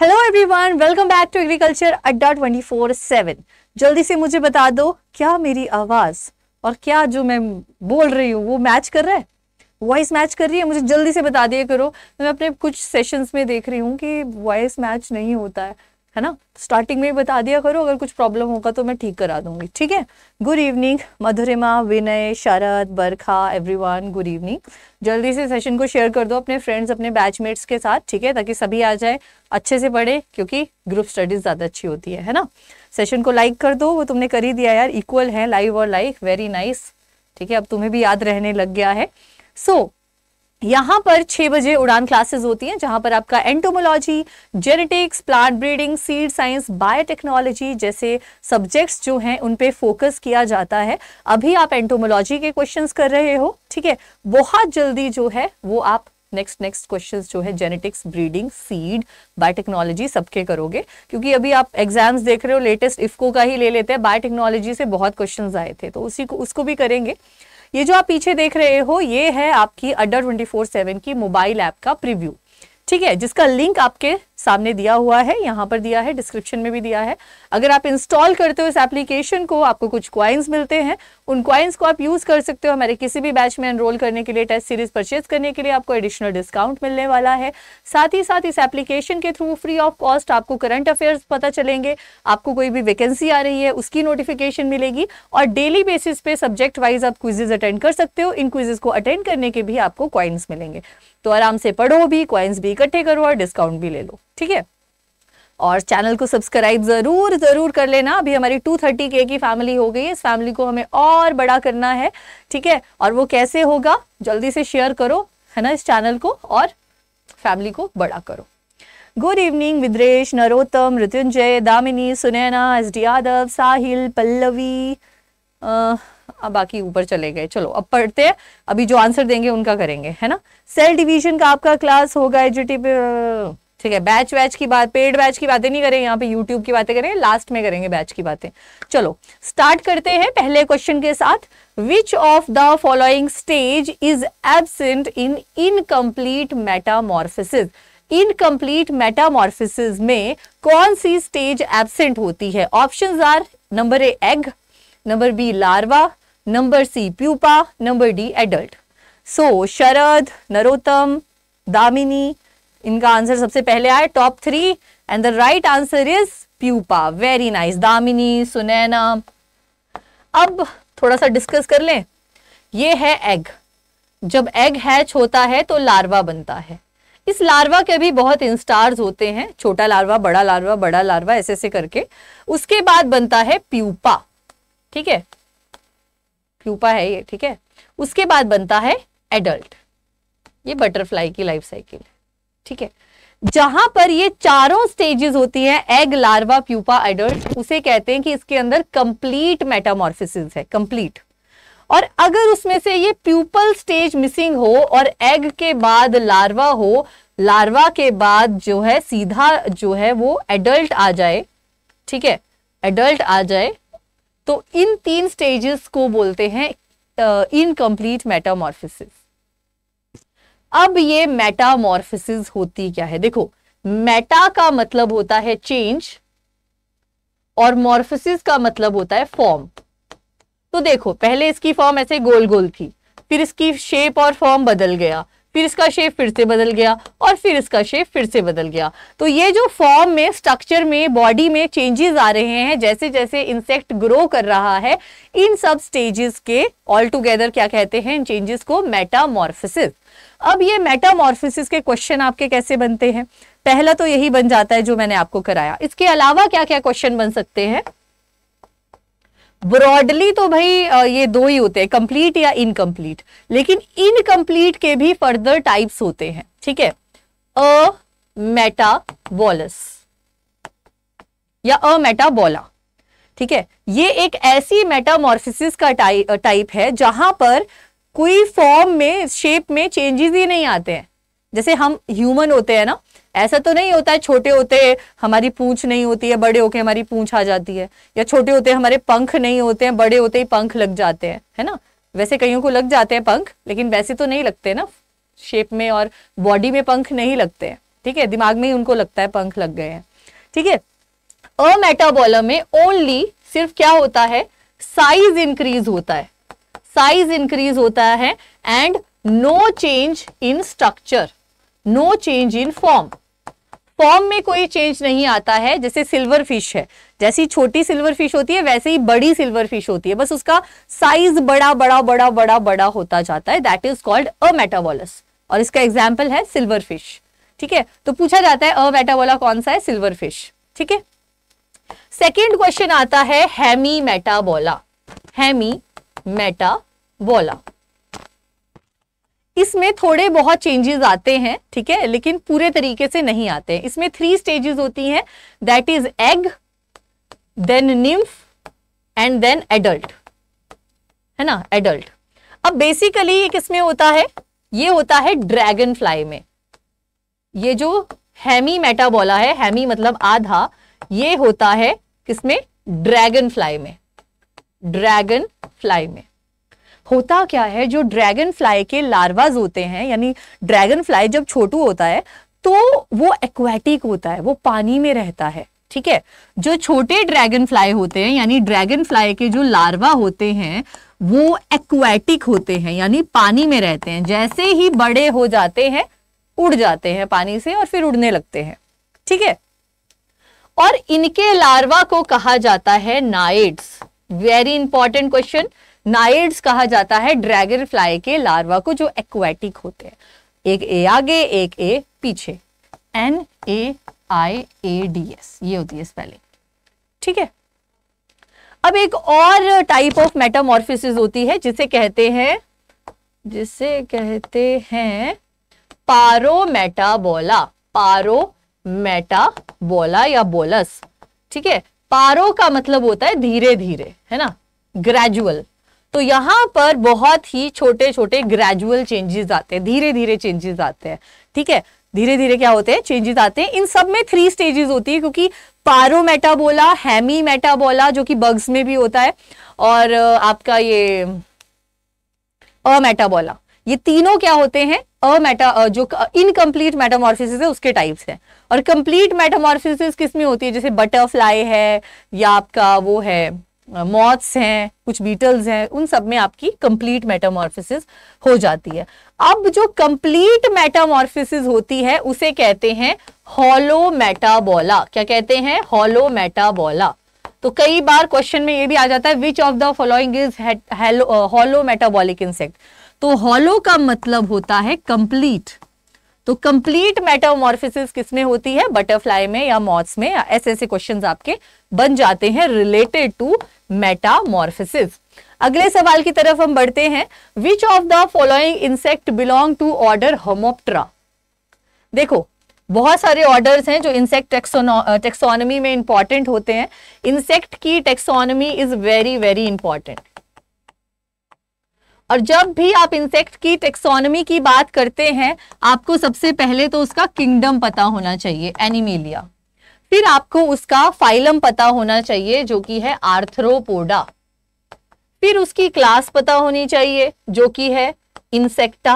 Hello everyone welcome back to agriculture Adda 24/7 जल्दी से मुझे बता दो क्या मेरी आवाज और क्या जो मैं बोल रही हूँ वो मैच कर रहा है वॉइस मैच कर रही है मुझे जल्दी से बता दिया करो तो मैं अपने कुछ सेशंस में देख रही हूँ कि वॉइस मैच नहीं होता है है ना स्टार्टिंग में बता दिया करो अगर कुछ प्रॉब्लम होगा तो मैं ठीक करा दूंगी ठीक है good evening Madhurima Vinay Sharad Barkha everyone good evening जल्दी से सेशन को शेयर कर दो अपने फ्रेंड्स अपने बैचमेट्स के साथ ठीक है ताकि सभी आ जाए अच्छे से पढ़े क्योंकि ग्रुप स्टडीज ज़्यादा अच्छी होती है है ना सेशन को लाइक कर दो वो तुमने कर ही दिया यार इक्वल है लाइव और लाइक वेरी नाइस ठीक है अब तुम्हें भी याद रहने लग गया है सो so, यहाँ पर छह बजे उड़ान क्लासेस होती हैं जहां पर आपका entomology genetics plant breeding seed science biotechnology जैसे सब्जेक्ट्स जो हैं उन पे फोकस किया जाता है अभी आप एंटोमोलॉजी के क्वेश्चंस कर रहे हो ठीक है बहुत जल्दी जो है वो आप नेक्स्ट नेक्स्ट क्वेश्चंस जो है जेनेटिक्स ब्रीडिंग सीड बायोटेक्नोलॉजी सबके करोगे क्योंकि अभी आप एग्जाम्स देख रहे हो लेटेस्ट इफको का ही ले लेते हैं बायोटेक्नोलॉजी से बहुत क्वेश्चंस आए थे तो उसी को उसको भी करेंगे ये जो आप पीछे देख रहे हो ये है आपकी अड्डा ट्वेंटी फोर सेवन की मोबाइल ऐप का प्रिव्यू ठीक है जिसका लिंक आपके सामने दिया हुआ है यहाँ पर दिया है डिस्क्रिप्शन में भी दिया है अगर आप इंस्टॉल करते हो इस एप्लीकेशन को आपको कुछ क्वाइंस मिलते हैं उन क्वाइंस को आप यूज़ कर सकते हो हमारे किसी भी बैच में एनरोल करने के लिए टेस्ट सीरीज परचेज करने के लिए आपको एडिशनल डिस्काउंट मिलने वाला है साथ ही साथ इस एप्लीकेशन के थ्रू फ्री ऑफ कॉस्ट आपको करंट अफेयर्स पता चलेंगे आपको कोई भी वैकेंसी आ रही है उसकी नोटिफिकेशन मिलेगी और डेली बेसिस पे सब्जेक्ट वाइज आप क्विजेज अटेंड कर सकते हो इन क्विजेज को अटेंड करने के भी आपको क्वाइंस मिलेंगे तो आराम से पढ़ो भी क्वाइंस भी इकट्ठे करो और डिस्काउंट भी ले लो ठीक है और चैनल को सब्सक्राइब ज़रूर ज़रूर कर लेना अभी हमारी 230 के की फैमिली हो गई है इस फैमिली को हमें और बड़ा करना है ठीक है और वो कैसे होगा जल्दी से शेयर करो है ना इस चैनल को और फैमिली को बड़ा करो good evening Vidresh Narottam Mrityunjay Damini Sunaina S D Yadav Sahil Pallavi अब बाकी ऊपर चले गए चलो अब पढ़ते हैं अभी जो आंसर देंगे उनका करेंगे है ना सेल डिवीजन का आपका क्लास होगा एजुटी ठीक है बैच वैच की बात पेड बैच की बातें नहीं करेंगे यहाँ पे यूट्यूब की बातें करेंगे लास्ट में करेंगे बैच की बातें चलो स्टार्ट करते हैं पहले क्वेश्चन के साथ which of the following stage is absent in incomplete metamorphosis incomplete metamorphosis में कौन सी स्टेज एबसेंट होती है option are number A egg number B larva number C pupa number D adult so Sharad Narottam Damini इनका आंसर सबसे पहले आए top three and the right answer is pupa very nice Damini Sunaina अब थोड़ा सा डिस्कस कर लें ये है एग जब एग हैच होता है तो लार्वा बनता है इस लार्वा के भी बहुत इंस्टार्स होते हैं छोटा लार्वा बड़ा लार्वा बड़ा लार्वा ऐसे ऐसे करके उसके बाद बनता है प्यूपा ठीक है प्यूपा है ये ठीक है उसके बाद बनता है एडल्ट ये बटरफ्लाई की लाइफ साइकिल ठीक है जहां पर ये चारों स्टेजेस होती हैं एग लार्वा प्यूपा एडल्ट उसे कहते हैं कि इसके अंदर कंप्लीट मेटामॉर्फिसिस है कंप्लीट और अगर उसमें से ये प्यूपल स्टेज मिसिंग हो और एग के बाद लार्वा हो लार्वा के बाद जो है सीधा जो है वो एडल्ट आ जाए ठीक है एडल्ट आ जाए तो इन तीन स्टेजेस को बोलते हैं इनकम्प्लीट मेटामॉर्फिसिस अब ये मेटामॉर्फिसिस होती क्या है देखो मेटा का मतलब होता है चेंज और मॉर्फिसिस का मतलब होता है फॉर्म तो देखो पहले इसकी फॉर्म ऐसे गोल गोल थी फिर इसकी शेप और फॉर्म बदल गया फिर इसका शेप फिर से बदल गया और फिर इसका शेप फिर से बदल गया तो ये जो फॉर्म में स्ट्रक्चर में बॉडी में चेंजेस आ रहे हैं जैसे जैसे इंसेक्ट ग्रो कर रहा है इन सब स्टेजेस के ऑल टुगेदर क्या कहते हैं इन चेंजेस को मेटामॉर्फिसिस अब ये मेटामॉर्फिस के क्वेश्चन आपके कैसे बनते हैं पहला तो यही बन जाता है जो मैंने आपको कराया इसके अलावा क्या क्या क्वेश्चन बन सकते हैं ब्रॉडली तो भाई ये दो ही होते हैं कंप्लीट या इनकम्प्लीट लेकिन इनकम्प्लीट के भी फर्दर टाइप्स होते हैं ठीक है अ मेटाबॉलस या अ मेटाबॉला ठीक है ये एक ऐसी मेटामोर्फिस का टाइप है जहां पर कोई फॉर्म में शेप में चेंजेस ही नहीं आते हैं जैसे हम ह्यूमन होते हैं ना ऐसा तो नहीं होता है छोटे होते हमारी पूंछ नहीं होती है बड़े होके हमारी पूंछ आ जाती है या छोटे होते हमारे पंख नहीं होते हैं बड़े होते ही पंख लग जाते हैं है ना वैसे कईयों को लग जाते हैं पंख लेकिन वैसे तो नहीं लगते ना शेप में और बॉडी में पंख नहीं लगते हैं ठीक है दिमाग में ही उनको लगता है पंख लग गए हैं ठीक है अमेटाबोलम में ओनली सिर्फ क्या होता है साइज इंक्रीज होता है साइज इंक्रीज होता है and no change in structure no change in form form में कोई चेंज नहीं आता है जैसे सिल्वर फिश है जैसी छोटी सिल्वर फिश होती है वैसे ही बड़ी सिल्वर फिश होती है बस उसका साइज बड़ा बड़ा बड़ा बड़ा बड़ा होता जाता है that is called ametabolous और इसका एग्जाम्पल है सिल्वर फिश ठीक है तो पूछा जाता है अ मेटाबोला कौन सा है सिल्वर फिश ठीक है सेकेंड क्वेश्चन आता है हेमी मेटाबोला हैमी मेटाबोला इसमें थोड़े बहुत चेंजेस आते हैं ठीक है लेकिन पूरे तरीके से नहीं आते हैं इसमें थ्री स्टेजेस होती हैं that is egg then nymph and then adult है ना एडल्ट अब बेसिकली ये किसमें होता है ये होता है ड्रैगन फ्लाई में ये जो हैमी मेटाबोला है हैमी मतलब आधा ये होता है किसमें ड्रैगन फ्लाई में ड्रैगन फ्लाई में होता क्या है जो ड्रैगन फ्लाई के लार्वाज होते हैं यानी ड्रैगन फ्लाई जब छोटू होता है तो वो एक्वेटिक होता है वो पानी में रहता है ठीक है जो छोटे ड्रैगन फ्लाई होते हैं यानी ड्रैगन फ्लाई के जो लार्वा होते हैं वो एक्वेटिक होते हैं यानी पानी में रहते हैं जैसे ही बड़े हो जाते हैं उड़ जाते हैं पानी से और फिर उड़ने लगते हैं ठीक है और इनके लार्वा को कहा जाता है naiads very important question naiads कहा जाता है ड्रैगन फ्लाई के लार्वा को जो एक्वेटिक होते हैं एक ए आगे एक ए पीछे N A I A D S ये होती है स्पेलिंग ठीक है अब एक और टाइप ऑफ मेटामॉर्फिस होती है जिसे कहते हैं जिसे कहते हैं पारोमेटाबोला पारोमेटाबोला या बोलस ठीक है पारो का मतलब होता है धीरे धीरे है ना ग्रेजुअल तो यहां पर बहुत ही छोटे छोटे ग्रेजुअल चेंजेस आते हैं धीरे धीरे चेंजेस आते हैं ठीक है धीरे धीरे क्या होते हैं चेंजेस आते हैं इन सब में थ्री स्टेजेस होती है क्योंकि पारो मेटाबोला हैमी मेटाबोला जो कि बग्स में भी होता है और आपका ये अमेटाबोला ये तीनों क्या होते हैं अमेटा जो इनकम्प्लीट मेटामॉर्फिस है उसके टाइप्स हैं और कंप्लीट मेटामॉर्फिस किस में होती है जैसे बटरफ्लाई है या आपका वो है मॉथ्स हैं कुछ बीटल्स हैं उन सब में आपकी कंप्लीट मेटामॉर्फिस हो जाती है अब जो कंप्लीट मेटामॉर्फिस होती है उसे कहते हैं हॉलो मेटाबोला क्या कहते हैं हॉलो मेटाबोला तो कई बार क्वेश्चन में ये भी आ जाता है which of the following is holometabolic insect तो हॉलो का मतलब होता है कंप्लीट तो कंप्लीट मेटामॉर्फिसिस किसमें होती है बटरफ्लाई में या मॉथ्स में ऐसे ऐसे क्वेश्चन आपके बन जाते हैं रिलेटेड टू मेटामॉर्फिसिस अगले सवाल की तरफ हम बढ़ते हैं which of the following insect belong to order Homoptera देखो बहुत सारे ऑर्डर्स हैं जो इंसेक्ट टेक्सोनॉमी में इंपॉर्टेंट होते हैं इंसेक्ट की taxonomy is very very important और जब भी आप इंसेक्ट की टेक्सोनमी की बात करते हैं आपको सबसे पहले तो उसका किंगडम पता होना चाहिए एनिमेलिया फिर आपको उसका फाइलम पता होना चाहिए जो कि है आर्थ्रोपोडा फिर उसकी क्लास पता होनी चाहिए जो कि है इंसेक्टा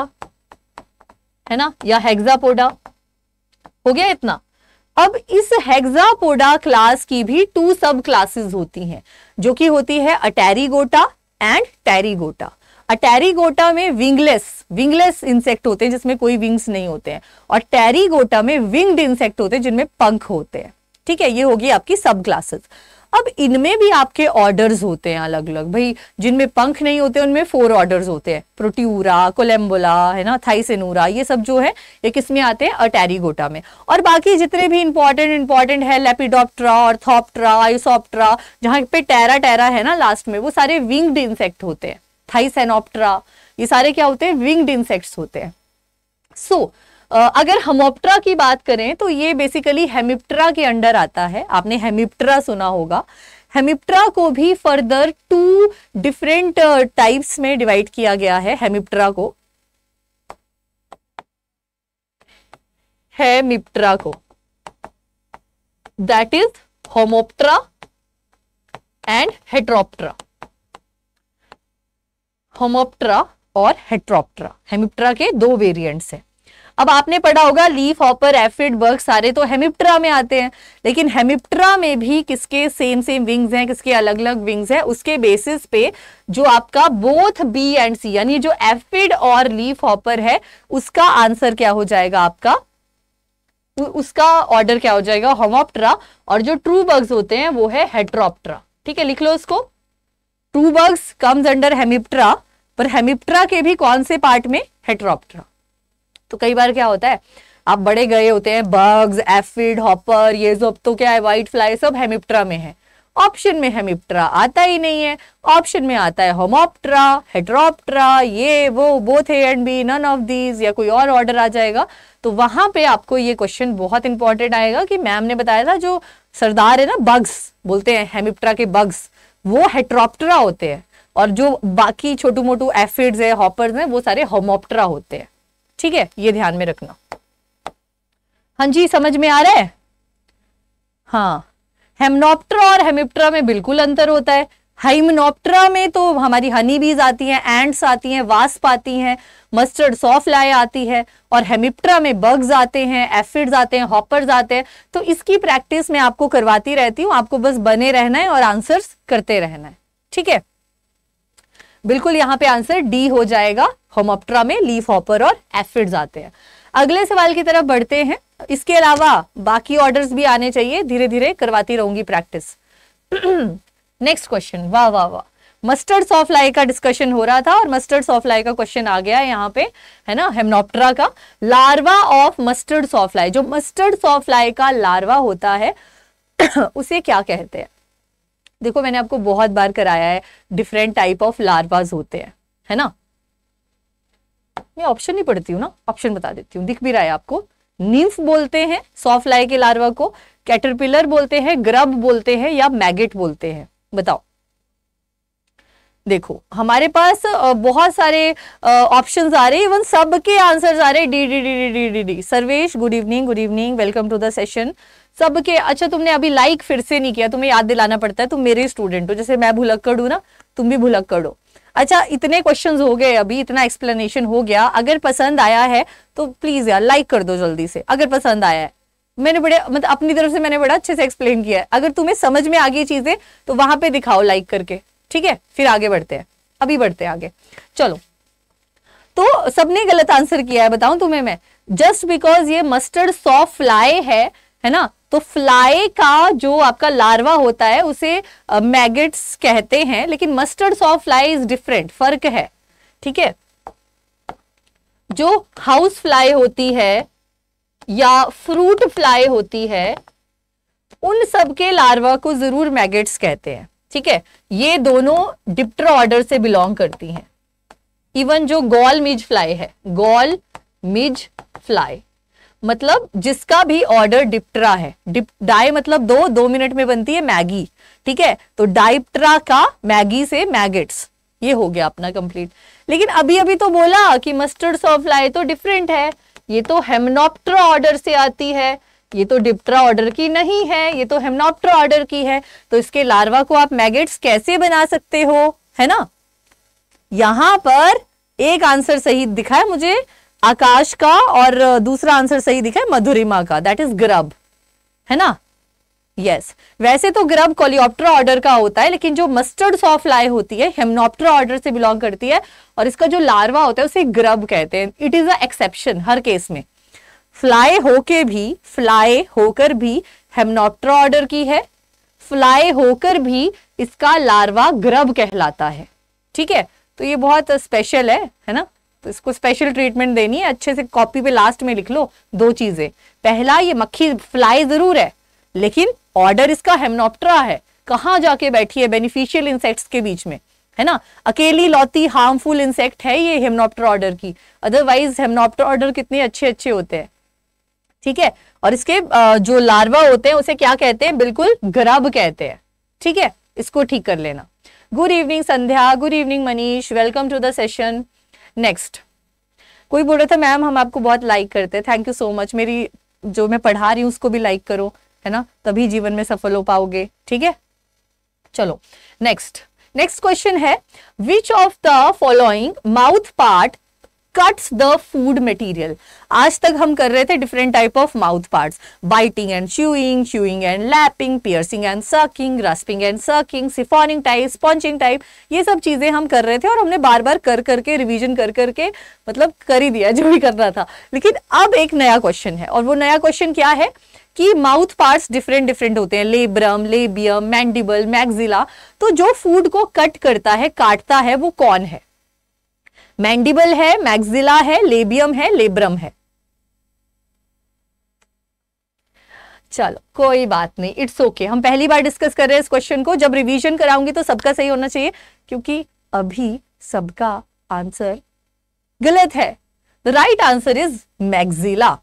है ना या हेक्सापोडा हो गया इतना अब इस हेक्सापोडा क्लास की भी टू सब क्लासेस होती हैं जो कि होती है अटैरीगोटा एंड टैरीगोटा अटेरीगोटा में विंगलेस विंगलेस इंसेक्ट होते हैं जिसमें कोई विंग्स नहीं होते हैं और टेरीगोटा में विंग्ड इंसेक्ट होते हैं जिनमें पंख होते हैं ठीक है ये होगी आपकी सब क्लासेस अब इनमें भी आपके ऑर्डर्स होते हैं अलग अलग भाई जिनमें पंख नहीं होते उनमें फोर ऑर्डर्स होते हैं प्रोट्यूरा कोलेम्बोला है ना थाइसेनूरा ये सब जो है ये किसमें आते हैं अटेरीगोटा में और बाकी जितने भी इंपॉर्टेंट इंपॉर्टेंट है लेपिडोप्ट्रा और थॉप्ट्रा आयोसॉप्ट्रा जहाँ पे टेरा टेरा है ना लास्ट में वो सारे विंग्ड इंसेक्ट होते हैं थाइसेनोप्टरा ये सारे क्या होते हैं विंग्ड इंसेक्ट्स होते हैं सो so, अगर हमोप्ट्रा की बात करें तो ये बेसिकली हेमिप्ट्रा के अंडर आता है आपने हेमिप्ट्रा सुना होगा हेमिप्ट्रा को भी फर्दर टू डिफरेंट टाइप्स में डिवाइड किया गया है हेमिप्ट्रा को हेमिप्ट्रा को that is Homoptera and Heteroptera Homoptera और हेट्रोप्टरा हेमिप्टरा के दो वेरिएंट्स हैं अब आपने पढ़ा होगा लीफ हॉपर एफिड बर्ग सारे तो हेमिप्टरा में आते हैं लेकिन हेमिप्टरा में भी किसके सेम सेम विंग्स हैं किसके अलग अलग विंग्स हैं उसके बेसिस पे जो आपका बोथ बी एंड सी यानी जो एफिड और लीफ हॉपर है उसका आंसर क्या हो जाएगा आपका उसका ऑर्डर क्या हो जाएगा होमोप्टरा और जो ट्रू बर्ग्स होते हैं वो है हेट्रोप्टरा ठीक है लिख लो उसको true bugs comes under Hemiptera पर हेमिप्ट्रा के भी कौन से पार्ट में हेट्रोप्ट्रा तो कई बार क्या होता है आप बड़े गए होते हैं बग्स एफिड हॉपर ये सब तो क्या है व्हाइट फ्लाई सब हेमिप्ट्रा में है ऑप्शन में हेमिप्ट्रा आता ही नहीं है ऑप्शन में आता है होमोप्ट्रा हेट्रोप्ट्रा ये वो both A and B none of these या कोई और ऑर्डर आ जाएगा तो वहां पे आपको ये क्वेश्चन बहुत इंपॉर्टेंट आएगा कि मैम ने बताया था जो सरदार है ना बग्स बोलते हैं हेमिप्ट्रा के बग्स वो हेट्रोप्ट्रा होते हैं और जो बाकी छोटू मोटू एफिड्स है हॉपर्स हैं वो सारे होमोप्टरा होते हैं ठीक है ये ध्यान में रखना हाँ जी समझ में आ रहा है हाँ हेमनोप्टरा और हेमिप्टरा में बिल्कुल अंतर होता है हाइमनोप्टरा में तो हमारी हनी बीज आती हैं एंड्स आती हैं वास्प आती हैं मस्टर्ड सॉफ्ट लाए आती है और हेमिप्टरा में बग्स आते हैं एफिड्स आते हैं हॉपर्स आते हैं तो इसकी प्रैक्टिस मैं आपको करवाती रहती हूँ आपको बस बने रहना है और आंसर्स करते रहना है ठीक है बिल्कुल यहाँ पे आंसर डी हो जाएगा होमोप्ट्रा में लीफ हॉपर और एफिड आते हैं अगले सवाल की तरफ बढ़ते हैं इसके अलावा बाकी ऑर्डर्स भी आने चाहिए धीरे धीरे करवाती रहूंगी प्रैक्टिस नेक्स्ट क्वेश्चन वाह वाह वाह मस्टर्ड ऑफ लाई का डिस्कशन हो रहा था और मस्टर्ड ऑफ लाई का क्वेश्चन आ गया यहाँ पे है ना हेमनोप्ट्रा का larva of mustard sawfly जो मस्टर्ड ऑफ लाई का लार्वा होता है उसे क्या कहते हैं देखो मैंने आपको बहुत बार कराया है डिफरेंट टाइप ऑफ लार्वाज होते हैं है ना मैं ऑप्शन नहीं पढ़ती हूँ ना ऑप्शन बता देती हूँ दिख भी रहा है आपको निम्फ बोलते हैं सॉफ्टलाई के लार्वा को कैटरपिलर बोलते हैं ग्रब बोलते हैं या मैगेट बोलते हैं बताओ देखो हमारे पास बहुत सारे ऑप्शंस आ रहे इवन सब के आंसर्स आ रहे D D D D D D D Sarvesh good evening good evening welcome to the session सबके अच्छा तुमने अभी लाइक फिर से नहीं किया तुम्हें याद दिलाना पड़ता है तुम मेरे स्टूडेंट हो जैसे मैं भुलक्कड़ हूँ ना तुम भी भुलक्कड़ हो अच्छा इतने क्वेश्चंस हो गए अभी इतना एक्सप्लेनेशन हो गया अगर पसंद आया है तो प्लीज यार लाइक कर दो जल्दी से अगर पसंद आया है मैंने बड़े मतलब अपनी तरफ से मैंने बड़ा अच्छे से एक्सप्लेन किया है अगर तुम्हें समझ में आ गई चीजें तो वहां पे दिखाओ लाइक करके ठीक है फिर आगे बढ़ते हैं अभी बढ़ते हैं आगे चलो तो सबने गलत आंसर किया है बताऊं तुम्हें मैं जस्ट बिकॉज ये मस्टर्ड सॉफ्ट फ्लाई है है ना तो फ्लाई का जो आपका लार्वा होता है उसे मैगेट्स कहते हैं लेकिन mustard sawfly is different फर्क है ठीक है जो हाउस फ्लाई होती है या फ्रूट फ्लाई होती है उन सब के लार्वा को जरूर मैगेट्स कहते हैं ठीक है ये दोनों डिप्टर ऑर्डर से बिलोंग करती हैं इवन जो गॉल मिज फ्लाई है गॉल मिज फ्लाई मतलब जिसका भी ऑर्डर डिप्ट्रा है डिप डाई मतलब दो दो मिनट में बनती है मैगी ठीक है तो डाइप्ट्रा का मैगी से मैगेट्स ये हो गया अपना कंप्लीट लेकिन अभी अभी तो बोला कि मस्टर्ड सॉफ्लाई तो डिफरेंट है ये तो हेमनोप्ट्रा ऑर्डर से आती है ये तो डिप्ट्रा ऑर्डर की नहीं है ये तो हेमनोप्ट्रा ऑर्डर की है तो इसके लार्वा को आप मैगेट्स कैसे बना सकते हो है ना यहां पर एक आंसर सही दिखा है मुझे आकाश का और दूसरा आंसर सही दिखा है मधुरिमा का दैट इज ग्रब है ना यस yes. वैसे तो ग्रब कोलियोप्ट्रा ऑर्डर का होता है लेकिन जो मस्टर्ड सॉफ लाई होती है हेमनोप्टर ऑर्डर से बिलोंग करती है और इसका जो लार्वा होता है उसे ग्रब कहते हैं इट इज अ एक्सेप्शन हर केस में फ्लाई होके भी फ्लाई होकर भी हेमनोप्ट्रा ऑर्डर की है फ्लाई होकर भी इसका लार्वा ग्रब कहलाता है ठीक है तो ये बहुत स्पेशल है है ना तो इसको स्पेशल ट्रीटमेंट देनी है अच्छे से कॉपी पे लास्ट में लिख लो दो चीजें पहला ये मक्खी फ्लाई जरूर है लेकिन ऑर्डर इसका हेमनोप्ट्रा है कहाँ जाके बैठी है बेनिफिशियल इंसेक्ट्स के बीच में है ना अकेली लौती हार्मफुल इंसेक्ट है ये हेमनोप्टर ऑर्डर की अदरवाइज हेमनोप्टर ऑर्डर कितने अच्छे अच्छे होते हैं ठीक है और इसके जो लार्वा होते हैं उसे क्या कहते हैं बिल्कुल गरब कहते हैं ठीक है इसको ठीक कर लेना good evening Sandhya good evening Manish welcome to the session next कोई बोल रहा था मैम हम आपको बहुत लाइक करते हैं थैंक यू सो मच मेरी जो मैं पढ़ा रही हूँ उसको भी लाइक करो है ना तभी जीवन में सफल हो पाओगे ठीक है चलो नेक्स्ट नेक्स्ट क्वेश्चन है which of the following mouth part cuts the food material आज तक हम कर रहे थे different type of mouth parts biting and chewing chewing and lapping piercing and sucking rasping and sucking siphoning type sponging type ये सब चीजें हम कर रहे थे और हमने बार बार कर करके रिविजन कर करके मतलब कर ही दिया जो भी करना था लेकिन अब एक नया क्वेश्चन है और वो नया क्वेश्चन क्या है कि माउथ पार्ट्स डिफरेंट डिफरेंट होते हैं लेब्रम लेबियम मैंडिबल मैग्जिला तो जो फूड को कट करता है काटता है वो कौन है मैंडिबल है मैग्जिला है लेबियम है लेब्रम है चलो कोई बात नहीं इट्स ओके okay. हम पहली बार डिस्कस कर रहे हैं इस क्वेश्चन को जब रिवीजन कराऊंगी तो सबका सही होना चाहिए क्योंकि अभी सबका आंसर गलत है the right answer is maxilla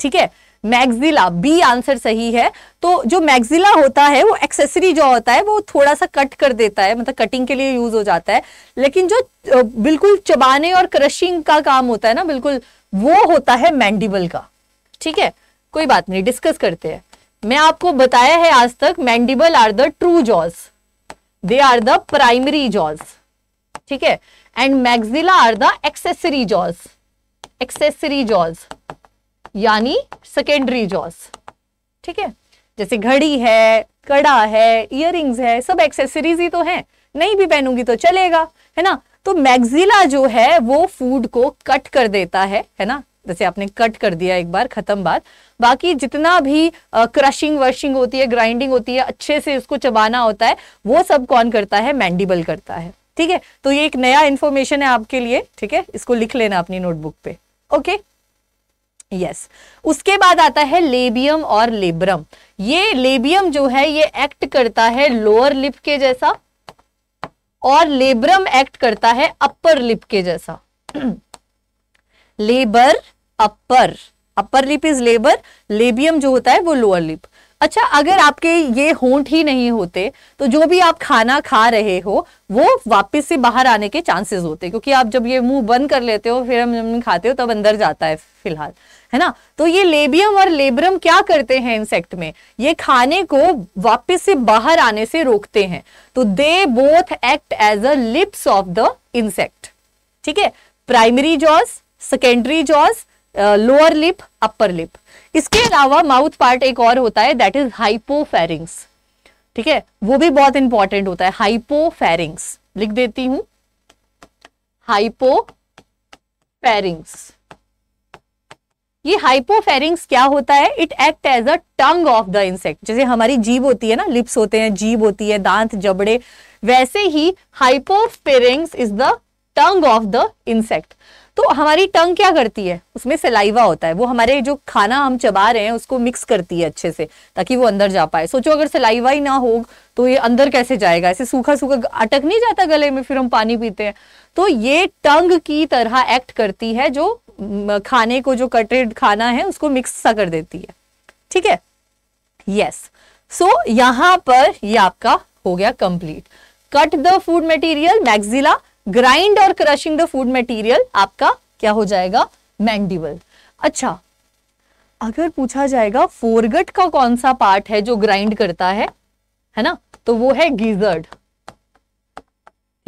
ठीक है मैग्जिला बी आंसर सही है तो जो मैग्जिला होता है वो एक्सेसरी जो होता है वो थोड़ा सा कट कर देता है मतलब कटिंग के लिए यूज हो जाता है लेकिन जो बिल्कुल चबाने और क्रशिंग का काम होता है ना बिल्कुल वो होता है मैंडिबल का ठीक है कोई बात नहीं डिस्कस करते हैं मैं आपको बताया है आज तक mandible are the true jaws they are the primary jaws ठीक है and maxilla are the accessory jaws accessory jaws यानी सेकेंडरी जॉस ठीक है जैसे घड़ी है कड़ा है इयर है सब एक्सेसरीज ही तो है नहीं भी पहनूंगी तो चलेगा है ना तो मैग्जिला जो है वो फूड को कट कर देता है है ना जैसे आपने कट कर दिया एक बार खत्म बात बाकी जितना भी क्रशिंग वर्शिंग होती है ग्राइंडिंग होती है अच्छे से उसको चबाना होता है वो सब कौन करता है मैंडिबल करता है ठीक है तो ये एक नया इंफॉर्मेशन है आपके लिए ठीक है इसको लिख लेना अपनी नोटबुक पे ओके यस उसके बाद आता है लेबियम और लेब्रम ये लेबियम जो है ये एक्ट करता है लोअर लिप के जैसा और लेब्रम एक्ट करता है अपर लिप के जैसा labrum upper upper lip is labrum labium जो होता है वो लोअर लिप अच्छा अगर आपके ये होंठ ही नहीं होते तो जो भी आप खाना खा रहे हो वो वापस से बाहर आने के चांसेस होते हैं क्योंकि आप जब ये मुंह बंद कर लेते हो फिर हम खाते हो तब अंदर जाता है फिलहाल है ना तो ये लेबियम और लेबरम क्या करते हैं इंसेक्ट में ये खाने को वापस से बाहर आने से रोकते हैं तो they both act as a lips of the insect ठीक है primary jaws secondary jaws lower lip upper lip इसके अलावा माउथ पार्ट एक और होता है दैट इज हाइपोफेरिंग्स ठीक है वो भी बहुत इंपॉर्टेंट होता है हाइपोफेरिंग्स लिख देती हूं हाइपोफेरिंग्स ये हाइपोफेरिंग्स क्या होता है it act as a tongue of the insect जैसे हमारी जीभ होती है ना लिप्स होते हैं जीभ होती है दांत जबड़े वैसे ही hypopharynx is the tongue of the insect तो हमारी टंग क्या करती है उसमें सलाइवा होता है वो हमारे जो खाना हम चबा रहे हैं उसको मिक्स करती है अच्छे से ताकि वो अंदर जा पाए सोचो अगर सलाइवा ही ना हो तो ये अंदर कैसे जाएगा ऐसे सूखा सूखा अटक नहीं जाता गले में फिर हम पानी पीते हैं तो ये टंग की तरह एक्ट करती है जो खाने को जो कटेड खाना है उसको मिक्स सा कर देती है ठीक है यस सो यहां पर ये आपका हो गया complete cut the food material maxilla grind और क्रशिंग द फूड मटेरियल आपका क्या हो जाएगा मैंडिबल अच्छा अगर पूछा जाएगा फोरगट का कौन सा पार्ट है जो ग्राइंड करता है है ना तो वो है गीजर्ड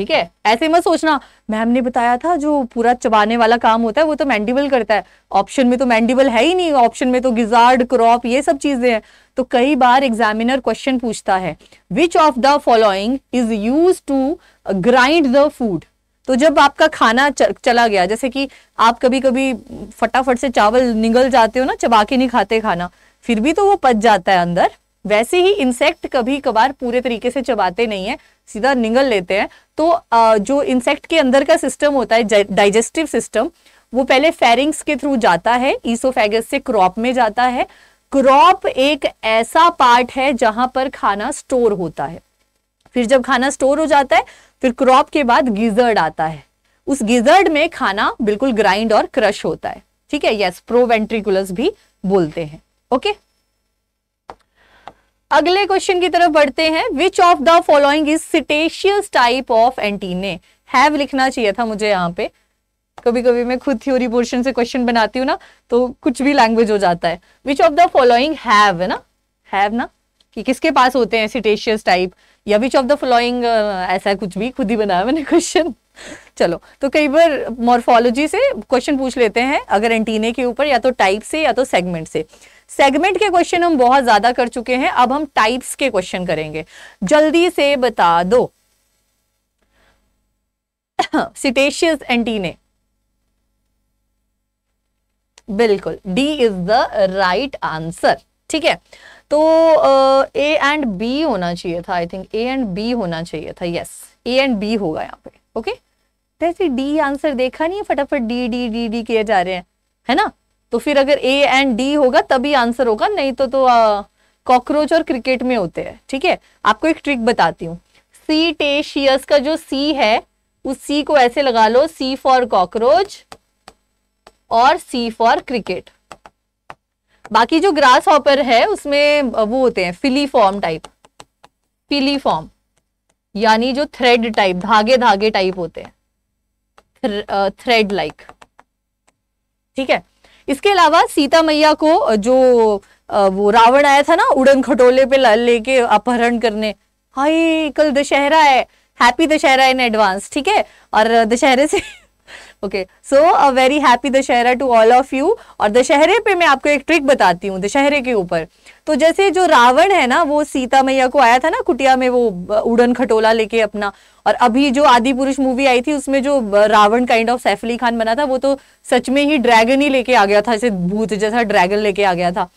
ठीक है ऐसे मत सोचना मैम ने बताया था जो पूरा चबाने वाला काम होता है वो तो मैंडिबल करता है ऑप्शन में तो मैंडिबल है ही नहीं ऑप्शन में तो गिजार्ड क्रॉप ये सब चीजें हैं तो कई बार एग्जामिनर क्वेश्चन पूछता है which of the following is use to grind the food तो जब आपका खाना चला गया जैसे कि आप कभी कभी फटाफट से चावल निगल जाते हो ना चबा के नहीं खाते खाना फिर भी तो वो पच जाता है अंदर वैसे ही इंसेक्ट कभी कभार पूरे तरीके से चबाते नहीं है सीधा निगल लेते हैं तो जो इंसेक्ट के अंदर का सिस्टम होता है डाइजेस्टिव सिस्टम वो पहले फेरिंग्स के थ्रू जाता है ईसोफेगस से क्रॉप में जाता है क्रॉप एक ऐसा पार्ट है जहां पर खाना स्टोर होता है फिर जब खाना स्टोर हो जाता है फिर क्रॉप के बाद गिजर्ड आता है उस गिजर्ड में खाना बिल्कुल ग्राइंड और क्रश होता है ठीक है यस प्रोवेंट्रिकुलस भी बोलते हैं ओके अगले क्वेश्चन की तरफ बढ़ते हैं which of the following is setaceous type of antennae have लिखना चाहिए था मुझे यहाँ पे कभी कभी मैं खुद थ्योरी पोर्शन से क्वेश्चन बनाती हूँ ना तो कुछ भी लैंग्वेज हो जाता है which of the following have है ना हैव ना कि किसके पास होते हैं सिटेशियस टाइप या विच ऑफ द फॉलोइंग ऐसा कुछ भी खुद ही बनाया मैंने क्वेश्चन चलो तो कई बार मॉर्फोलॉजी से क्वेश्चन पूछ लेते हैं अगर एंटीने के ऊपर या तो टाइप से या तो सेगमेंट से सेगमेंट के क्वेश्चन हम बहुत ज्यादा कर चुके हैं अब हम टाइप्स के क्वेश्चन करेंगे जल्दी से बता दो सिटेशियस एंटीने बिल्कुल D is the right answer ठीक है तो ए एंड बी होना चाहिए था I think A and B होना चाहिए था यस ए एंड बी होगा यहाँ पे ओके okay? डी आंसर देखा नहीं है फटाफट डी डी डी डी किए जा रहे हैं है ना तो फिर अगर ए एंड डी होगा तभी आंसर होगा नहीं तो तो कॉकरोच और क्रिकेट में होते हैं ठीक है आपको एक ट्रिक बताती हूँ सी टेशियस का जो सी है उस सी को ऐसे लगा लो सी फॉर कॉकरोच और सी फॉर क्रिकेट बाकी जो ग्रास हॉपर है उसमें वो होते हैं filiform type filiform यानी जो थ्रेड टाइप धागे धागे टाइप होते हैं थ्रेड लाइक ठीक है इसके अलावा सीता मैया को जो वो रावण आया था ना उड़न खटोले पे लेके अपहरण करने हाय कल दशहरा है हैप्पी दशहरा इन एडवांस ठीक है और दशहरे से okay so a very happy Dussehra to all of you और दशहरे पे मैं आपको एक ट्रिक बताती हूँ दशहरे के ऊपर तो जैसे जो रावण है ना वो सीता मैया को आया था ना कुटिया में वो उड़न खटोला लेके अपना और अभी जो आदि पुरुष मूवी आई थी उसमें जो रावण काइंड ऑफ सैफ अली खान बना था वो तो सच में ही ड्रैगन ही लेके आ गया था ऐसे भूत जैसा ड्रैगन लेके आ गया था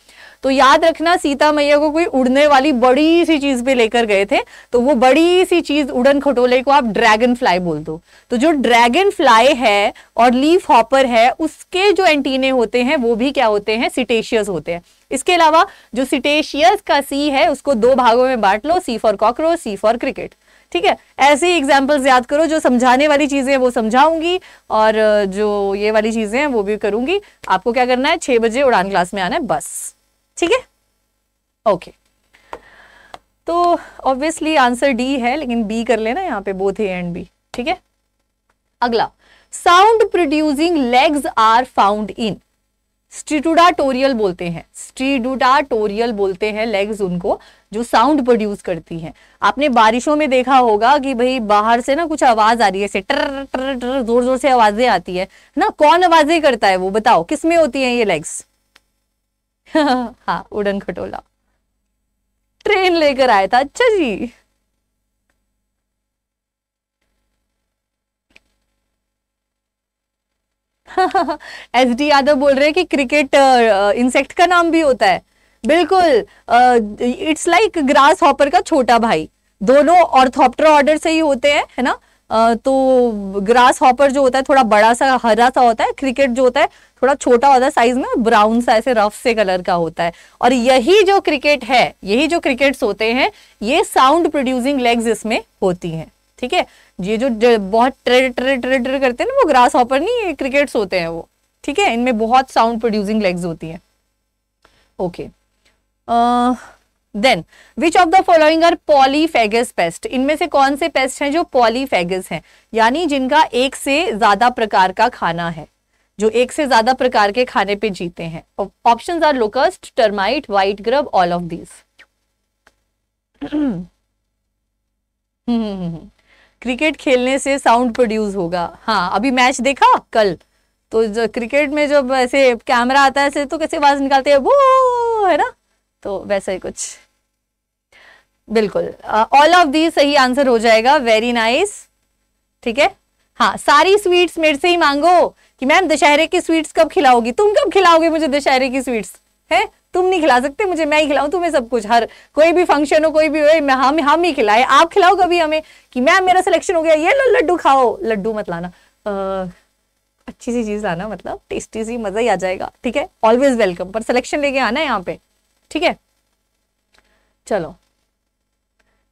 तो याद रखना सीता मैया को कोई उड़ने वाली बड़ी सी चीज पे लेकर गए थे तो वो बड़ी सी चीज उड़न खटोले को आप ड्रैगन फ्लाई बोल दो तो जो ड्रैगन फ्लाई है और लीफ हॉपर है उसके जो एंटीने होते हैं वो भी क्या होते हैं सिटेशियस होते हैं इसके अलावा जो सिटेशियस का सी है उसको दो भागों में बांट लो C for cockroach C for cricket ठीक है ऐसे ही एग्जाम्पल्स याद करो जो समझाने वाली चीज़ें वो समझाऊंगी और जो ये वाली चीज़ें हैं वो भी करूंगी आपको क्या करना है छह बजे उड़ान क्लास में आना है बस ठीक है ओके तो ऑब्वियसली आंसर डी है लेकिन बी कर लेना यहाँ पे बोथ ए एंड बी ठीक है अगला sound producing legs are found in stridulatory बोलते हैं स्ट्रीडुडाटोरियल बोलते हैं लेग्स उनको जो साउंड प्रोड्यूस करती हैं आपने बारिशों में देखा होगा कि भाई बाहर से ना कुछ आवाज आ रही है टर टर टर जोर जोर से आवाजें आती है ना कौन आवाजें करता है वो बताओ किसमें होती हैं ये लेग्स हाँ उड़न खटोला ट्रेन लेकर आया था अच्छा जी एस डी यादव बोल रहे हैं कि क्रिकेट इंसेक्ट का नाम भी होता है बिल्कुल इट्स लाइक ग्रास हॉपर का छोटा भाई दोनों ऑर्थोप्टर ऑर्डर से ही होते हैं है ना तो ग्रास हॉपर जो होता है थोड़ा बड़ा सा हरा सा होता है क्रिकेट जो होता है थोड़ा छोटा होता है साइज में ब्राउन सा ऐसे रफ से कलर का होता है और यही जो क्रिकेट है यही जो क्रिकेट्स होते हैं ये साउंड प्रोड्यूसिंग लेग्स इसमें होती हैं ठीक है ये जो, बहुत ट्रे ट्रे ट्रे ट्रे करते हैं ना वो ग्रास हॉपर नहीं क्रिकेट्स होते हैं वो ठीक है इनमें बहुत साउंड प्रोड्यूसिंग लेग्स होती है okay okay. uh, then which of the following are polyphagous pest इनमें से कौन से पेस्ट हैं जो पॉलीफेगस हैं यानी जिनका एक से ज्यादा प्रकार का खाना है जो एक से ज्यादा प्रकार के खाने पे जीते हैं options are locust termite white grub all of these cricket खेलने से साउंड प्रोड्यूस होगा हाँ अभी मैच देखा कल तो क्रिकेट में जब ऐसे कैमरा आता है ऐसे तो कैसे आवाज निकालते हैं वो है ना तो वैसा ही कुछ बिल्कुल ऑल ऑफ दी सही आंसर हो जाएगा वेरी नाइस ठीक है हाँ सारी स्वीट्स मेरे से ही मांगो कि मैम दशहरे की स्वीट्स कब खिलाओगी तुम कब खिलाओगे मुझे दशहरे की स्वीट्स है तुम नहीं खिला सकते मुझे मैं ही खिलाऊं तुम्हें सब कुछ हर कोई भी फंक्शन हो कोई भी हो हम हम ही खिलाए आप खिलाओ कभी हमें कि मैम मेरा सिलेक्शन हो गया ये लो लड्डू खाओ लड्डू मत लाना आ, अच्छी सी चीज़ लाना मतलब टेस्टी सी मज़ा ही आ जाएगा ठीक है ऑलवेज वेलकम पर सिलेक्शन लेके आना है यहाँ पे ठीक है चलो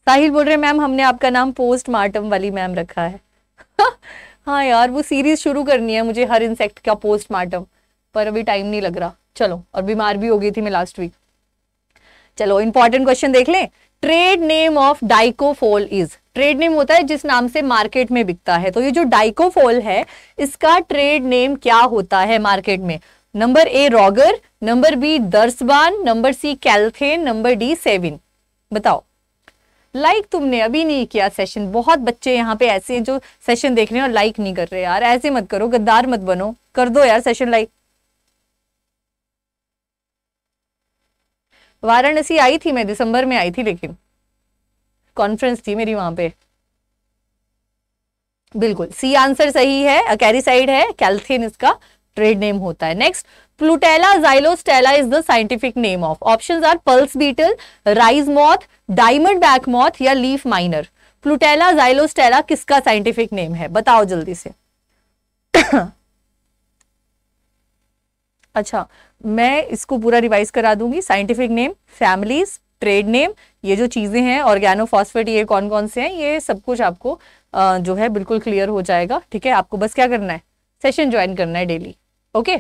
साहिल बोल रहे मैम हमने आपका नाम पोस्ट मार्टम वाली मैम रखा है हाँ यार वो सीरीज शुरू करनी है मुझे हर इंसेक्ट का पोस्ट मार्टम पर अभी टाइम नहीं लग रहा चलो और बीमार भी हो गई थी मैं लास्ट वीक चलो इंपॉर्टेंट क्वेश्चन देख लें trade name of dicofol is trade name होता है जिस नाम से मार्केट में बिकता है तो ये जो डाइकोफोल है इसका ट्रेड नेम क्या होता है मार्केट में number A Rogor number B Dursban number C Kelthane number D Sevin बताओ लाइक तुमने अभी नहीं किया सेशन बहुत बच्चे यहाँ पे ऐसे हैं जो सेशन देख रहे हैं और लाइक नहीं कर रहे यार ऐसे मत करो गद्दार मत बनो कर दो यार सेशन लाइक वाराणसी आई थी मैं दिसंबर में आई थी लेकिन कॉन्फ्रेंस थी मेरी वहां पे बिल्कुल सी आंसर सही है साइड है कैल्थिन इसका ट्रेड नेम होता है next Plutella xylostella is the scientific name of option are pulse beetle rice moth diamond back moth या लीफ माइनर प्लूटेला जाइलोस्टेला किसका साइंटिफिक नेम है बताओ जल्दी से अच्छा मैं इसको पूरा रिवाइज करा दूंगी scientific name families trade name ये जो चीज़ें हैं ऑर्गेनोफॉस्फेट ये कौन कौन से हैं ये सब कुछ आपको जो है बिल्कुल क्लियर हो जाएगा ठीक है आपको बस क्या करना है सेशन ज्वाइन करना है डेली ओके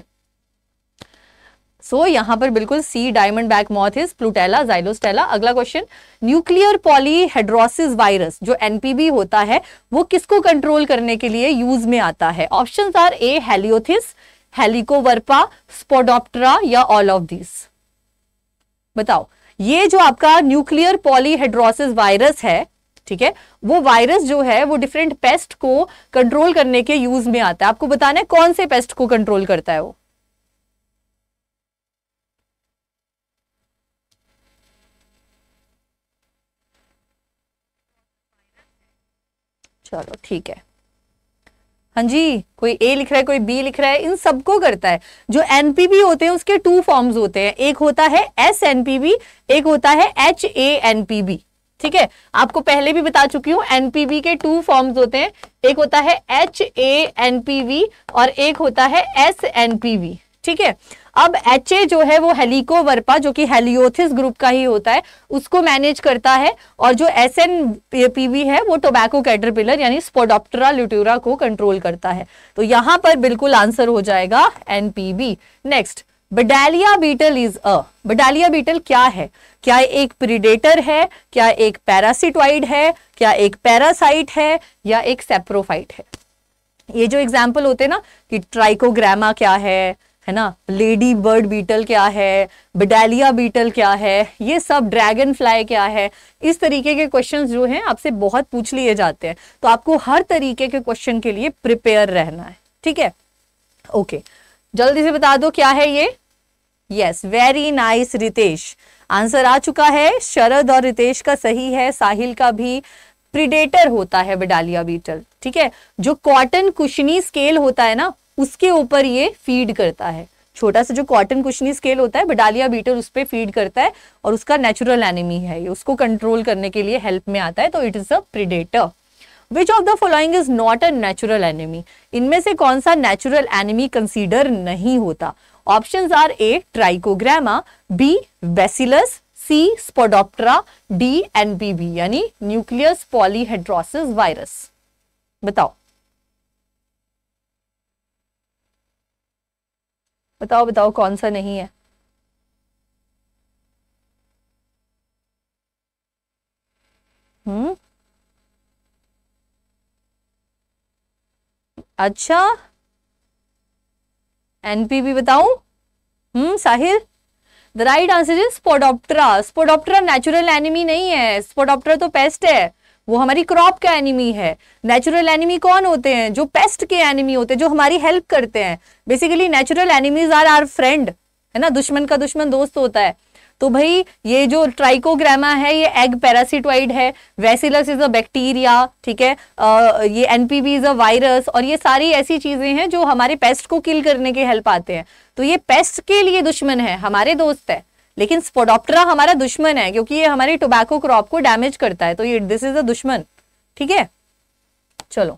सो यहां पर बिल्कुल C diamond back moth is Plutella xylostella अगला क्वेश्चन न्यूक्लियर पॉलीहेड्रोसिस वायरस जो एनपीबी होता है वो किसको कंट्रोल करने के लिए यूज में आता है option are A Heliothis Helicoverpa Spodoptera या ऑल ऑफ दिस बताओ ये जो आपका न्यूक्लियर पॉलीहेड्रोसिस वायरस है ठीक है वो वायरस जो है वो डिफरेंट पेस्ट को कंट्रोल करने के यूज में आता है आपको बताना है कौन से पेस्ट को कंट्रोल करता है वो चलो ठीक है हाँ जी कोई ए लिख रहा है कोई बी लिख रहा है इन सबको करता है जो एनपीबी होते हैं उसके टू फॉर्म्स होते हैं एक होता है एस एनपीबी एक होता है एच ए एनपीबी ठीक है आपको पहले भी बता चुकी हूं एनपीवी के टू फॉर्म्स होते हैं एक होता है एच ए एनपीवी और एक होता है एस एनपीवी ठीक है अब एच ए जो है वो हेलिकोवर्पा जो कि हेलियोथिस ग्रुप का ही होता है उसको मैनेज करता है और जो एस एन पीवी है वो टोबैको कैटरपिलर यानी स्पोडोप्टरा ल्यूट्यूरा को कंट्रोल करता है तो यहां पर बिल्कुल आंसर हो जाएगा NPV next Vedalia beetle is a Vedalia beetle क्या है क्या एक प्रिडेटर है क्या एक पैरासिटाइड है क्या एक पैरासाइट है या एक सेप्रोफाइट है ये जो एग्जाम्पल होते हैं ना कि ट्राइकोग्रामा क्या है है ना लेडी बर्ड बीटल क्या है बडालिया बीटल क्या है ये सब ड्रैगन फ्लाई क्या है इस तरीके के क्वेश्चंस जो हैं आपसे बहुत पूछ लिए जाते हैं तो आपको हर तरीके के क्वेश्चन के लिए प्रिपेयर रहना है ठीक है ओके जल्दी से बता दो क्या है ये yes very nice Ritesh answer आ चुका है शरद और रितेश का सही है साहिल का भी प्रिडेटर होता है बडालिया बीटल ठीक है जो कॉटन कुशनी स्केल होता है ना उसके ऊपर ये फीड करता है छोटा सा जो कॉटन कुशनी स्केल होता है बडालिया बीटल उस पर फीड करता है और उसका नेचुरल एनिमी है ये उसको कंट्रोल करने के लिए हेल्प में आता है तो it is a predator which of the following is not a natural enemy इनमें से कौन सा नेचुरल एनिमी कंसिडर नहीं होता option are A Trichogramma B Bacillus C Spodoptera D NPV यानी न्यूक्लियस पॉलीहेड्रोसिस वायरस बताओ बताओ बताओ कौन सा नहीं है हम्म अच्छा एनपी भी बताऊ hmm Sahil the right answer is Spodoptera Spodoptera natural enemy नहीं है स्पोडोप्टरा तो पेस्ट है वो हमारी क्रॉप का एनिमी है नेचुरल एनिमी कौन होते हैं जो पेस्ट के एनिमी होते हैं जो हमारी हेल्प करते हैं basically natural enemies are our friend है ना दुश्मन का दुश्मन दोस्त होता है तो भाई ये जो ट्राइकोग्रामा है ये एग पैरासिटोइड है वैसिलस इज अ बैक्टीरिया ठीक है आ, ये एनपीवी इज अ वायरस और ये सारी ऐसी चीजें हैं जो हमारे पेस्ट को किल करने के हेल्प आते हैं तो ये पेस्ट के लिए दुश्मन है हमारे दोस्त है लेकिन स्पोडोप्टरा हमारा दुश्मन है क्योंकि ये हमारी टोबैको क्रॉप को डैमेज करता है तो ये दिस इज अ दुश्मन ठीक है चलो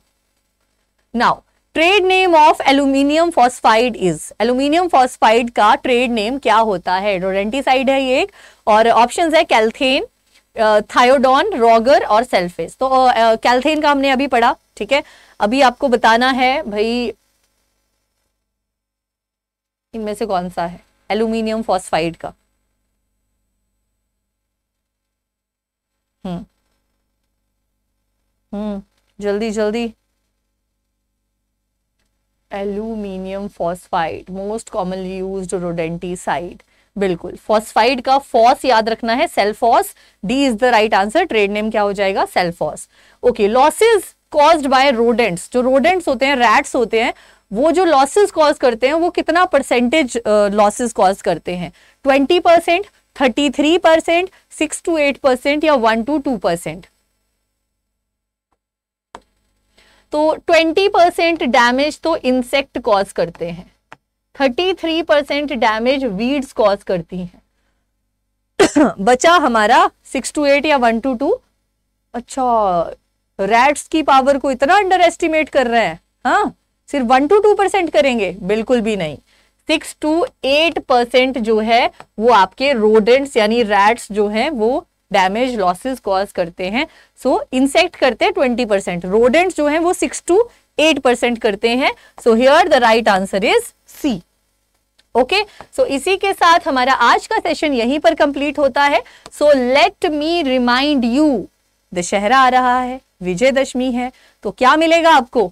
now trade name of aluminium phosphide is aluminium phosphide का ट्रेड नेम क्या होता है रोडेंटिसाइड है ये एक और ऑप्शन है कैल्थेन थायोडॉन रॉगर और सेल्फेस तो कैल्थेन का हमने अभी पढ़ा ठीक है अभी आपको बताना है भाई इनमें से कौन सा है एल्यूमिनियम फॉस्फाइड का हम्म हम्म जल्दी जल्दी aluminium phosphide most commonly use rodenticide बिल्कुल फॉस्फाइड का फॉस याद रखना है Celphos D is the right answer trade name क्या हो जाएगा Celphos okay losses caused by rodents जो रोडेंट्स होते हैं रैट्स होते हैं वो जो लॉसेज कॉज करते हैं वो कितना परसेंटेज लॉसेज कॉज करते हैं twenty percent thirty three percent six to eight percent या वन टू टू परसेंट तो 20 परसेंट डैमेज तो इंसेक्ट कॉज करते हैं 33 परसेंट डैमेज वीड्स कॉज करती हैं बचा हमारा सिक्स टू एट या वन टू टू अच्छा रैट्स की पावर को इतना अंडर एस्टिमेट कर रहे हैं हाँ सिर्फ वन टू टू परसेंट करेंगे बिल्कुल भी नहीं सिक्स टू एट परसेंट जो है वो आपके रोडेंट्स यानी रैट्स जो हैं वो डैमेज लॉसेज कॉज करते हैं सो so, इंसेक्ट करते हैं ट्वेंटी परसेंट रोडेंट जो है वो सिक्स टू एट परसेंट करते हैं so here the right answer is C okay so इसी के साथ हमारा आज का सेशन यहीं पर कंप्लीट होता है so let me remind you Dussehra आ रहा है विजयदशमी है तो क्या मिलेगा आपको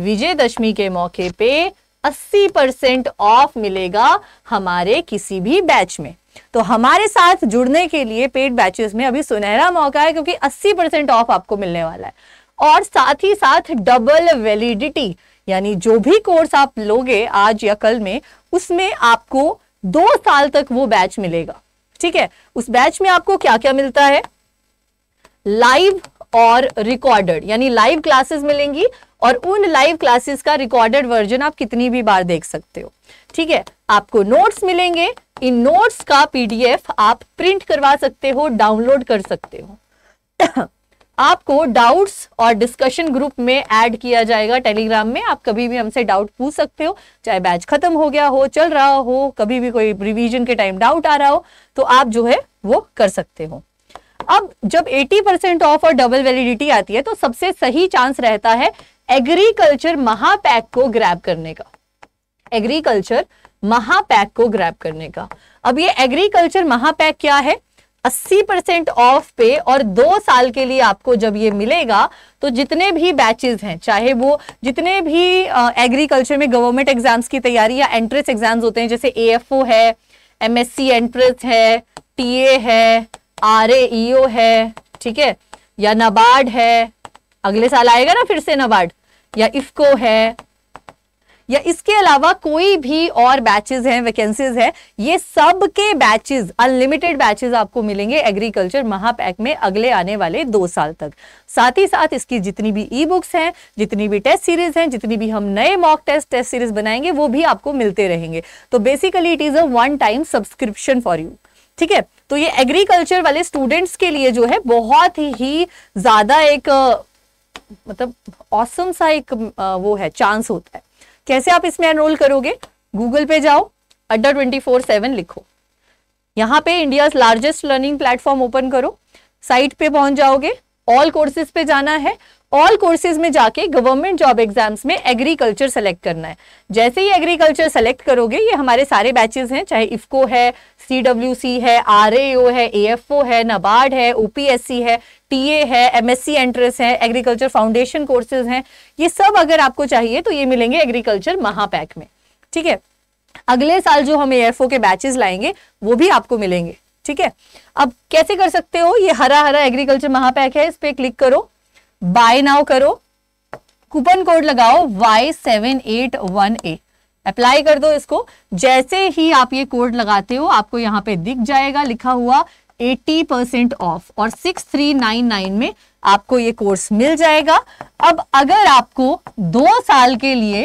विजयदशमी के मौके पे 80 परसेंट ऑफ मिलेगा हमारे किसी भी बैच में तो हमारे साथ जुड़ने के लिए पेड बैचेस में अभी सुनहरा मौका है क्योंकि 80 परसेंट ऑफ आपको मिलने वाला है और साथ ही साथ डबल वैलिडिटी यानी जो भी कोर्स आप लोगे आज या कल में उसमें आपको दो साल तक वो बैच मिलेगा ठीक है उस बैच में आपको क्या क्या मिलता है लाइव और रिकॉर्डेड यानी लाइव क्लासेस मिलेंगी और उन लाइव क्लासेस का रिकॉर्डेड वर्जन आप कितनी भी बार देख सकते हो ठीक है आपको नोट्स मिलेंगे इन नोट्स का पीडीएफ आप प्रिंट करवा सकते हो डाउनलोड कर सकते हो आपको डाउट्स और डिस्कशन ग्रुप में ऐड किया जाएगा टेलीग्राम में आप कभी भी हमसे डाउट पूछ सकते हो चाहे बैच खत्म हो गया हो चल रहा हो कभी भी कोई रिवीजन के टाइम डाउट आ रहा हो तो आप जो है वो कर सकते हो अब जब 80 परसेंट ऑफ और डबल वैलिडिटी आती है तो सबसे सही चांस रहता है एग्रीकल्चर महापैक को ग्रैब करने का एग्रीकल्चर महापैक को ग्रैब करने का अब ये एग्रीकल्चर महापैक क्या है 80 परसेंट ऑफ पे और दो साल के लिए आपको जब ये मिलेगा तो जितने भी बैचेस हैं चाहे वो जितने भी एग्रीकल्चर में गवर्नमेंट एग्जाम्स की तैयारी या एंट्रेंस एग्जाम्स होते हैं जैसे ए है एमएससी एंट्रेंस है टी है आर e है ठीक है या नबार्ड है अगले साल आएगा ना फिर से नबार्ड या इफको है या इसके अलावा कोई भी और बैचेस हैं वैकेंसीज हैं ये सब के बैचेस अनलिमिटेड बैचेस आपको मिलेंगे एग्रीकल्चर महापैक में अगले आने वाले दो साल तक साथ ही साथ इसकी जितनी भी ई बुक्स हैं जितनी भी टेस्ट सीरीज हैं जितनी भी हम नए मॉक टेस्ट टेस्ट सीरीज बनाएंगे वो भी आपको मिलते रहेंगे तो basically it is a one time subscription for you ठीक है तो ये एग्रीकल्चर वाले स्टूडेंट्स के लिए जो है बहुत ही ज्यादा एक मतलब ऑसम सा एक वो है चांस होता है कैसे आप इसमें एनरोल करोगे गूगल पे जाओ अड्डा ट्वेंटी फोर सेवन लिखो यहाँ पे India largest learning platform open करो साइट पे पहुंच जाओगे ऑल कोर्सेज पे जाना है ऑल कोर्सेज में जाके गवर्नमेंट जॉब एग्जाम्स में एग्रीकल्चर सेलेक्ट करना है जैसे ही एग्रीकल्चर सेलेक्ट करोगे ये हमारे सारे बैचेज हैं चाहे इफको है सी है आर है ए है नबार्ड है ओपीएससी है ए है एमएससी एंट्रेंस है एग्रीकल्चर फाउंडेशन कोर्सेज हैं ये सब अगर आपको चाहिए तो ये मिलेंगे एग्रीकल्चर महापैक में ठीक है अगले साल जो हम ए के बैचेज लाएंगे वो भी आपको मिलेंगे ठीक है अब कैसे कर सकते हो ये हरा हरा एग्रीकल्चर महापैक है इस पर क्लिक करो बाय नाउ करो कूपन कोड लगाओ Y seven eight one A apply कर दो इसको जैसे ही आप ये कोड लगाते हो आपको यहाँ पे दिख जाएगा लिखा हुआ 80 परसेंट ऑफ और 6399 में आपको ये कोर्स मिल जाएगा अब अगर आपको दो साल के लिए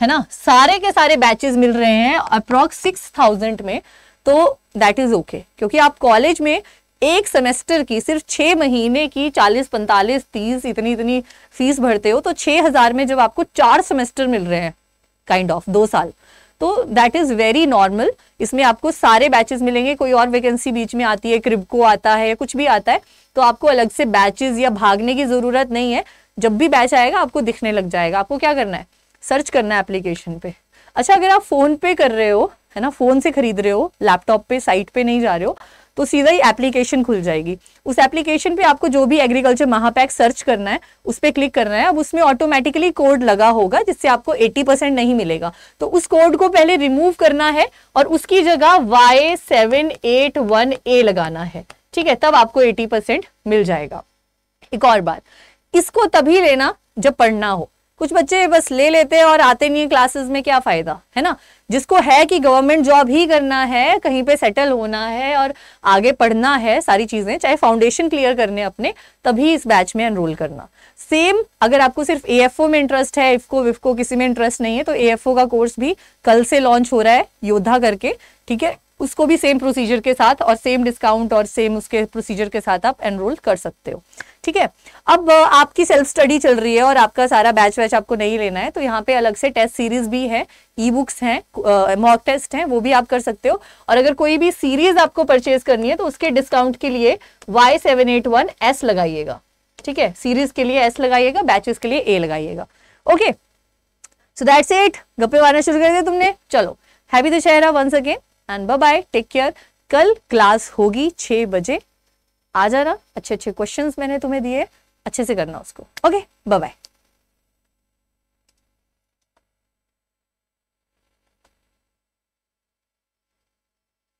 है ना सारे के सारे बैचेस मिल रहे हैं सिक्स 6000 में तो दैट इज ओके क्योंकि आप कॉलेज में एक सेमेस्टर की सिर्फ छह महीने की चालीस पैंतालीस तीस इतनी इतनी फीस भरते हो तो छह हज़ार में जब आपको चार सेमेस्टर मिल रहे हैं काइंड ऑफ दो साल तो दैट इज़ वेरी नॉर्मल इसमें आपको सारे बैचेस मिलेंगे कोई और वैकेंसी बीच में आती है क्रिबको आता है या कुछ भी आता है तो आपको अलग से बैचेस या भागने की ज़रूरत नहीं है जब भी बैच आएगा आपको दिखने लग जाएगा आपको क्या करना है सर्च करना है एप्लीकेशन पे अच्छा अगर आप फ़ोन पे कर रहे हो है ना फ़ोन से खरीद रहे हो लैपटॉप पे साइट पे नहीं जा रहे हो तो सीधा ही एप्लीकेशन खुल जाएगी उस एप्लीकेशन पे आपको जो भी एग्रीकल्चर महापैक सर्च करना है उस पर क्लिक करना है अब उसमें ऑटोमेटिकली कोड लगा होगा जिससे आपको 80 परसेंट नहीं मिलेगा तो उस कोड को पहले रिमूव करना है और उसकी जगह Y seven eight one A लगाना है ठीक है तब आपको 80 परसेंट मिल जाएगा एक और बात इसको तभी लेना जब पढ़ना हो कुछ बच्चे बस ले लेते हैं और आते नहीं है क्लासेस में क्या फायदा है ना जिसको है कि गवर्नमेंट जॉब ही करना है कहीं पे सेटल होना है और आगे पढ़ना है सारी चीज़ें चाहे फाउंडेशन क्लियर करने अपने तभी इस बैच में एनरोल करना सेम अगर आपको सिर्फ ए में इंटरेस्ट है इफको विफको किसी में इंटरेस्ट नहीं है तो ए का कोर्स भी कल से लॉन्च हो रहा है योद्धा करके ठीक है उसको भी सेम प्रोसीजर के साथ और सेम डिस्काउंट और सेम उसके प्रोसीजर के साथ आप एनरोल कर सकते हो ठीक है अब आपकी सेल्फ स्टडी चल रही है और आपका सारा बैच वैच आपको नहीं लेना है तो यहाँ पे अलग से टेस्ट सीरीज भी है ई बुक्स हैं मॉक टेस्ट हैं वो भी आप कर सकते हो और अगर कोई भी सीरीज आपको परचेज करनी है तो उसके डिस्काउंट के लिए Y seven eight one S लगाइएगा ठीक है सीरीज के लिए एस लगाइएगा बैचेस के लिए ए लगाइएगा ओके सो दैट्स इट गप्पे मारना शुरू कर दिया तुमने चलो happy Dussehra once again and bye bye take care कल क्लास होगी छह बजे आ जाना अच्छे अच्छे क्वेश्चंस मैंने तुम्हें दिए अच्छे से करना उसको ओके बाय बाय